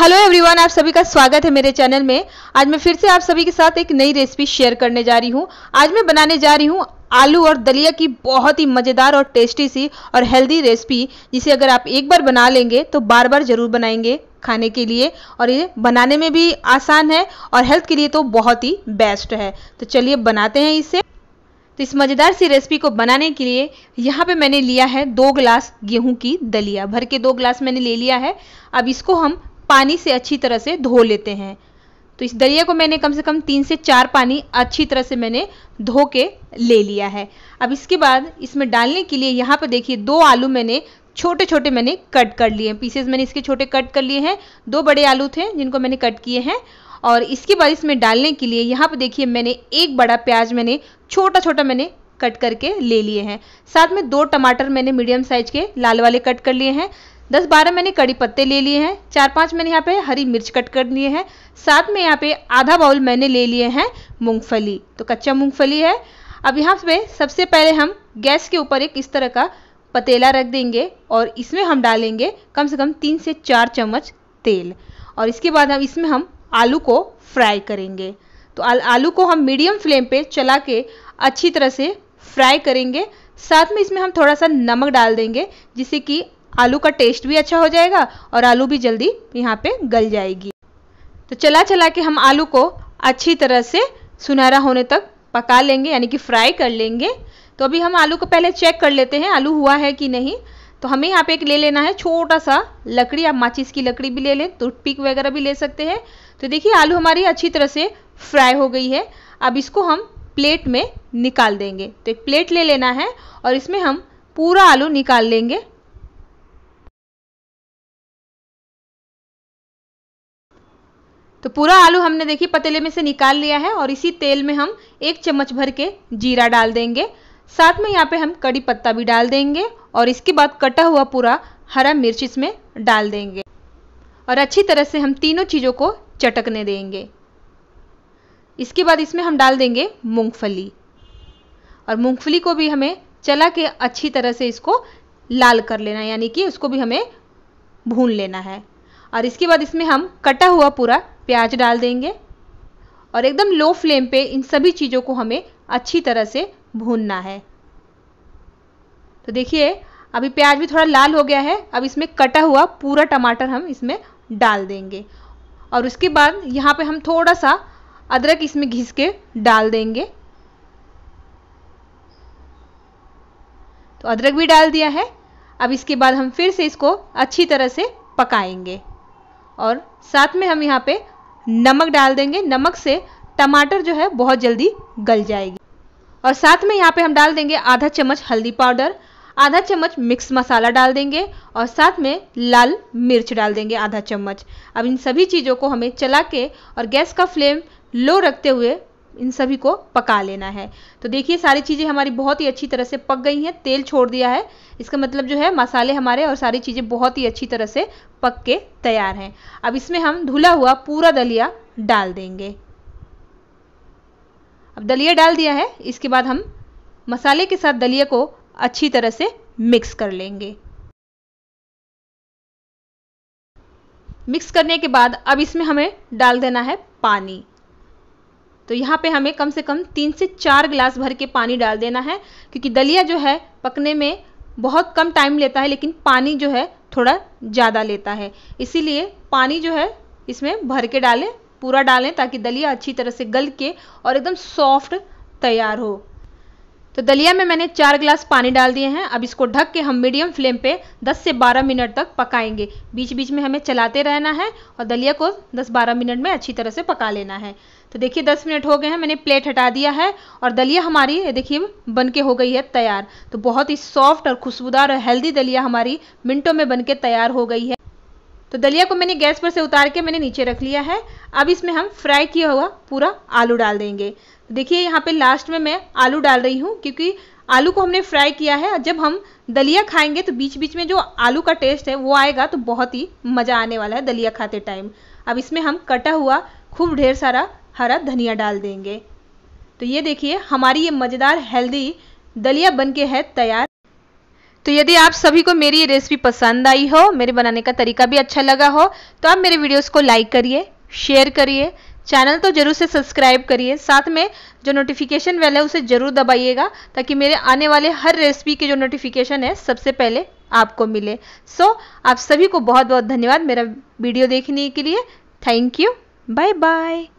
hello everyone आप सभी का स्वागत है मेरे चैनल में आज मैं फिर से आप सभी के साथ एक नई रेसिपी शेयर करने जा रही हूँ आज मैं बनाने जा रही हूँ आलू और दलिया की बहुत ही मज़ेदार और टेस्टी सी और हेल्दी रेसिपी जिसे अगर आप एक बार बना लेंगे तो बार बार ज़रूर बनाएंगे खाने के लिए और ये बनाने में भी आसान है और हेल्थ के लिए तो बहुत ही बेस्ट है तो चलिए बनाते हैं इसे तो इस मज़ेदार सी रेसिपी को बनाने के लिए यहाँ पे मैंने लिया है दो ग्लास गेहूं की दलिया भर के दो ग्लास मैंने ले लिया है अब इसको हम पानी से अच्छी तरह से धो लेते हैं तो इस दलिया को मैंने कम से कम तीन से चार पानी अच्छी तरह से मैंने धो के ले लिया है अब इसके बाद इसमें डालने के लिए यहाँ पर देखिए दो आलू मैंने छोटे छोटे मैंने कट कर लिए हैं पीसेस मैंने इसके छोटे कट कर लिए हैं दो बड़े आलू थे जिनको मैंने कट किए हैं और इसके बाद इसमें डालने के लिए यहाँ पर देखिए मैंने एक बड़ा प्याज मैंने छोटा छोटा मैंने कट करके ले लिए हैं साथ में दो टमाटर मैंने मीडियम साइज के लाल वाले कट कर लिए हैं दस बारह मैंने कड़ी पत्ते ले लिए हैं चार पांच मैंने यहाँ पे हरी मिर्च कट कर लिए हैं साथ में यहाँ पे आधा बाउल मैंने ले लिए हैं मूंगफली तो कच्चा मूंगफली है अब यहाँ पे सबसे पहले हम गैस के ऊपर एक इस तरह का पतेला रख देंगे और इसमें हम डालेंगे कम से कम तीन से चार चम्मच तेल और इसके बाद हम इसमें हम आलू को फ्राई करेंगे तो आलू को हम मीडियम फ्लेम पे चला के अच्छी तरह से फ्राई करेंगे साथ में इसमें हम थोड़ा सा नमक डाल देंगे जिससे कि आलू का टेस्ट भी अच्छा हो जाएगा और आलू भी जल्दी यहाँ पे गल जाएगी तो चला चला के हम आलू को अच्छी तरह से सुनहरा होने तक पका लेंगे यानी कि फ्राई कर लेंगे तो अभी हम आलू को पहले चेक कर लेते हैं आलू हुआ है कि नहीं तो हमें यहाँ पे एक ले लेना है छोटा सा लकड़ी आप माचिस की लकड़ी भी ले लें टूथपिक वगैरह भी ले सकते हैं तो देखिए आलू हमारी अच्छी तरह से फ्राई हो गई है अब इसको हम प्लेट में निकाल देंगे तो एक प्लेट ले लेना है और इसमें हम पूरा आलू निकाल लेंगे तो पूरा आलू हमने देखिए पतीले में से निकाल लिया है और इसी तेल में हम एक चम्मच भर के जीरा डाल देंगे साथ में यहाँ पे हम कड़ी पत्ता भी डाल देंगे और इसके बाद कटा हुआ पूरा हरा मिर्च इसमें डाल देंगे और अच्छी तरह से हम तीनों चीज़ों को चटकने देंगे इसके बाद इसमें हम डाल देंगे मूंगफली और मूंगफली को भी हमें चला के अच्छी तरह से इसको लाल कर लेना है यानी कि उसको भी हमें भून लेना है और इसके बाद इसमें हम कटा हुआ पूरा प्याज डाल देंगे और एकदम लो फ्लेम पे इन सभी चीज़ों को हमें अच्छी तरह से भूनना है तो देखिए अभी प्याज भी थोड़ा लाल हो गया है अब इसमें कटा हुआ पूरा टमाटर हम इसमें डाल देंगे और उसके बाद यहाँ पे हम थोड़ा सा अदरक इसमें घिस के डाल देंगे तो अदरक भी डाल दिया है अब इसके बाद हम फिर से इसको अच्छी तरह से पकाएंगे और साथ में हम यहाँ पे नमक डाल देंगे नमक से टमाटर जो है बहुत जल्दी गल जाएगी और साथ में यहाँ पे हम डाल देंगे आधा चम्मच हल्दी पाउडर आधा चम्मच मिक्स मसाला डाल देंगे और साथ में लाल मिर्च डाल देंगे आधा चम्मच अब इन सभी चीज़ों को हमें चला के और गैस का फ्लेम लो रखते हुए इन सभी को पका लेना है तो देखिए सारी चीज़ें हमारी बहुत ही अच्छी तरह से पक गई हैं तेल छोड़ दिया है इसका मतलब जो है मसाले हमारे और सारी चीज़ें बहुत ही अच्छी तरह से पक के तैयार हैं अब इसमें हम धुला हुआ पूरा दलिया डाल देंगे अब दलिया डाल दिया है इसके बाद हम मसाले के साथ दलिया को अच्छी तरह से मिक्स कर लेंगे मिक्स करने के बाद अब इसमें हमें डाल देना है पानी तो यहाँ पे हमें कम से कम तीन से चार गिलास भर के पानी डाल देना है क्योंकि दलिया जो है पकने में बहुत कम टाइम लेता है लेकिन पानी जो है थोड़ा ज़्यादा लेता है इसीलिए पानी जो है इसमें भर के डालें पूरा डालें ताकि दलिया अच्छी तरह से गल के और एकदम सॉफ्ट तैयार हो तो दलिया में मैंने चार गिलास पानी डाल दिए हैं अब इसको ढक के हम मीडियम फ्लेम पे 10 से 12 मिनट तक पकाएंगे बीच बीच में हमें चलाते रहना है और दलिया को 10-12 मिनट में अच्छी तरह से पका लेना है तो देखिए दस मिनट हो गए हैं मैंने प्लेट हटा दिया है और दलिया हमारी देखिए बन के हो गई है तैयार तो बहुत ही सॉफ्ट और खुशबूदार और हेल्दी दलिया हमारी मिनटों में बन के तैयार हो गई है तो दलिया को मैंने गैस पर से उतार के मैंने नीचे रख लिया है अब इसमें हम फ्राई किया हुआ पूरा आलू डाल देंगे तो देखिए यहाँ पे लास्ट में मैं आलू डाल रही हूँ क्योंकि आलू को हमने फ्राई किया है जब हम दलिया खाएंगे तो बीच बीच में जो आलू का टेस्ट है वो आएगा तो बहुत ही मज़ा आने वाला है दलिया खाते टाइम अब इसमें हम कटा हुआ खूब ढेर सारा हरा धनिया डाल देंगे तो ये देखिए हमारी ये मज़ेदार हेल्दी दलिया बन के है तैयार तो यदि आप सभी को मेरी ये रेसिपी पसंद आई हो मेरे बनाने का तरीका भी अच्छा लगा हो तो आप मेरे वीडियोस को लाइक करिए शेयर करिए चैनल तो जरूर से सब्सक्राइब करिए साथ में जो नोटिफिकेशन वेल है उसे ज़रूर दबाइएगा ताकि मेरे आने वाले हर रेसिपी के जो नोटिफिकेशन है सबसे पहले आपको मिले सो so, आप सभी को बहुत बहुत धन्यवाद मेरा वीडियो देखने के लिए थैंक यू बाय बाय